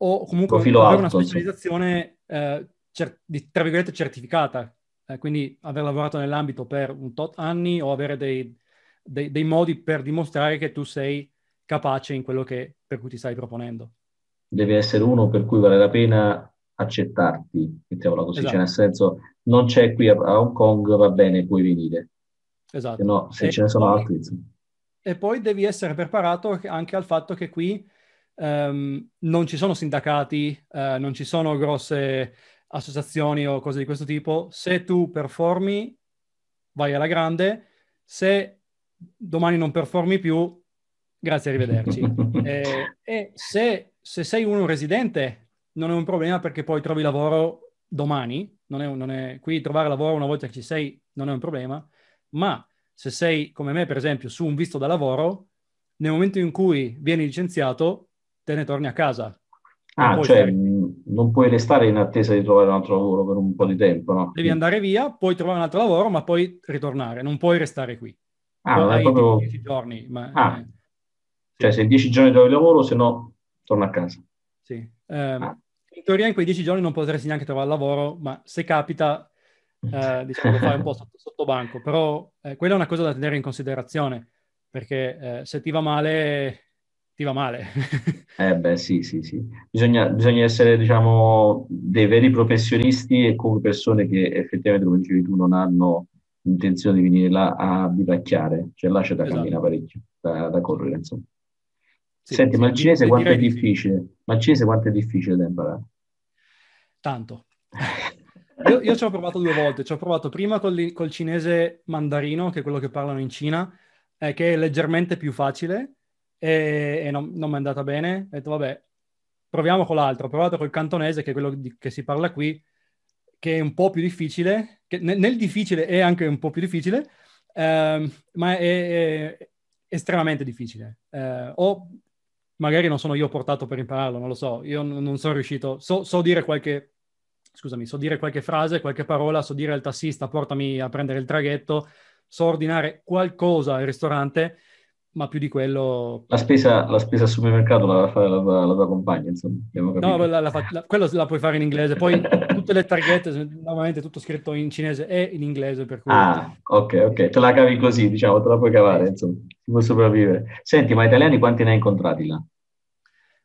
o comunque avere alto, una specializzazione sì. eh, cer- di, tra virgolette certificata. Eh, quindi aver lavorato nell'ambito per un tot anni o avere dei, dei, dei modi per dimostrare che tu sei capace in quello che, per cui ti stai proponendo. Deve essere uno per cui vale la pena accettarti, mettiamola così, esatto. cioè nel esatto. senso non c'è qui a, a Hong Kong, va bene, puoi venire. Esatto. Se no, se ce ne sono poi, altri. E poi devi essere preparato anche al fatto che qui um, non ci sono sindacati, uh, non ci sono grosse associazioni o cose di questo tipo. Se tu performi, vai alla grande. Se domani non performi più, grazie, arrivederci. <laughs> eh, e se, se, sei uno residente non è un problema perché poi trovi lavoro domani, non è, non è, qui trovare lavoro una volta che ci sei non è un problema, ma se sei come me per esempio su un visto da lavoro, nel momento in cui vieni licenziato te ne torni a casa. Ah, cioè, mm, non puoi restare in attesa di trovare un altro lavoro per un po' di tempo, no? Devi andare via, puoi trovare un altro lavoro, ma poi ritornare, non puoi restare qui. Ah, non è proprio... 10 giorni, ma... Ah. Eh, cioè, se in 10 giorni trovi lavoro, se no torno a casa. Sì. Eh, ah. In teoria in quei 10 giorni non potresti neanche trovare lavoro, ma se capita, mm. eh, diciamo, lo fai un po' sotto, sotto banco. Però eh, quella è una cosa da tenere in considerazione, perché eh, se ti va male, ti va male. <laughs> eh beh, sì, sì, sì. Bisogna, bisogna, essere, diciamo, dei veri professionisti e comunque persone che effettivamente, come dicevi tu, non hanno intenzione di venire là a bivacchiare, cioè là c'è da esatto. camminare parecchio, da, da correre insomma. Sì, Senti, sì, ma il cinese sì, quanto è difficile? Ma il cinese quanto è difficile da imparare? Tanto. io, io, ci ho provato due volte, ci ho provato prima col, col cinese mandarino, che è quello che parlano in Cina, eh, che è leggermente più facile e, e non, non mi è andata bene. Ho detto vabbè, proviamo con l'altro, ho provato col cantonese, che è quello di, che si parla qui, che è un po' più difficile, che nel, nel difficile è anche un po' più difficile, eh, ma è, è, estremamente difficile. Eh, o magari non sono io portato per impararlo, non lo so, io n- non sono riuscito, so, so, dire qualche, scusami, so dire qualche frase, qualche parola, so dire al tassista portami a prendere il traghetto, so ordinare qualcosa al ristorante, ma più di quello... La spesa, la spesa al supermercato la fa la, la, la, tua compagna, insomma. No, la, la, quello la puoi fare in inglese. Poi <laughs> tutte le targhette, normalmente tutto scritto in cinese e in inglese. Per cui... Ah, ok, ok. Te la cavi così, diciamo, te la puoi cavare, eh insomma. Ti puoi sopravvivere. Senti, ma italiani quanti ne hai incontrati là?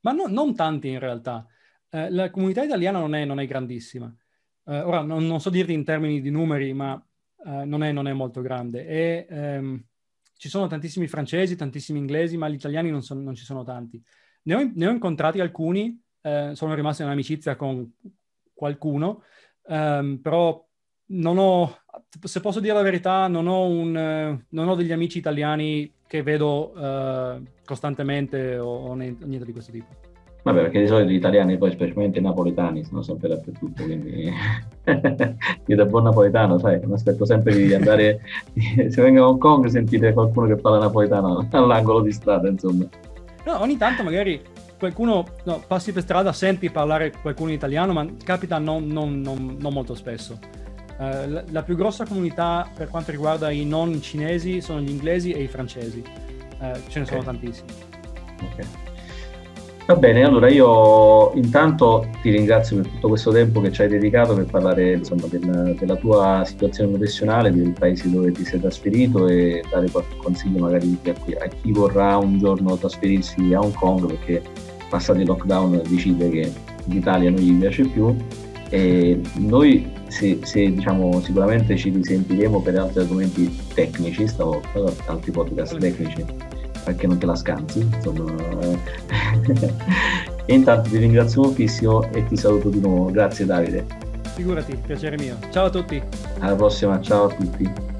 Ma no, non tanti in realtà. Eh, la comunità italiana non è, non è grandissima. Eh, ora, non, non, so dirti in termini di numeri, ma eh, non, è, non, è, molto grande. E... Ehm, ci sono tantissimi francesi, tantissimi inglesi, ma gli italiani non, sono, non ci sono tanti. Ne ho, ne ho incontrati alcuni, eh, sono rimasto in amicizia con qualcuno, ehm, però non ho, se posso dire la verità, non ho, un, non ho degli amici italiani che vedo eh, costantemente o, o niente di questo tipo. Vabbè, perché di solito gli italiani, poi specialmente i napoletani, sono sempre dappertutto, quindi <laughs> io da buon napoletano, sai, mi aspetto sempre di andare, <laughs> se vengo a Hong Kong sentite qualcuno che parla napoletano <laughs> all'angolo di strada, insomma. No, ogni tanto magari qualcuno, no, passi per strada, senti parlare qualcuno in italiano, ma capita non, non, non, non molto spesso. Uh, la, la, più grossa comunità per quanto riguarda i non cinesi sono gli inglesi e i francesi, uh, ce ne okay. sono tantissimi. Ok. Va bene, allora io intanto ti ringrazio per tutto questo tempo che ci hai dedicato per parlare insomma, del, della tua situazione professionale, del paese dove ti sei trasferito e dare qualche consiglio magari a chi, a chi vorrà un giorno trasferirsi a Hong Kong perché passato il lockdown decide che l'Italia non gli piace più. E noi se, se, diciamo, sicuramente ci risentiremo per altri argomenti tecnici stavolta, altri podcast tecnici perché non te la scansi, insomma. e <laughs> intanto ti ringrazio moltissimo e ti saluto di nuovo. Grazie Davide. Figurati, piacere mio. Ciao a tutti. Alla prossima, ciao a tutti.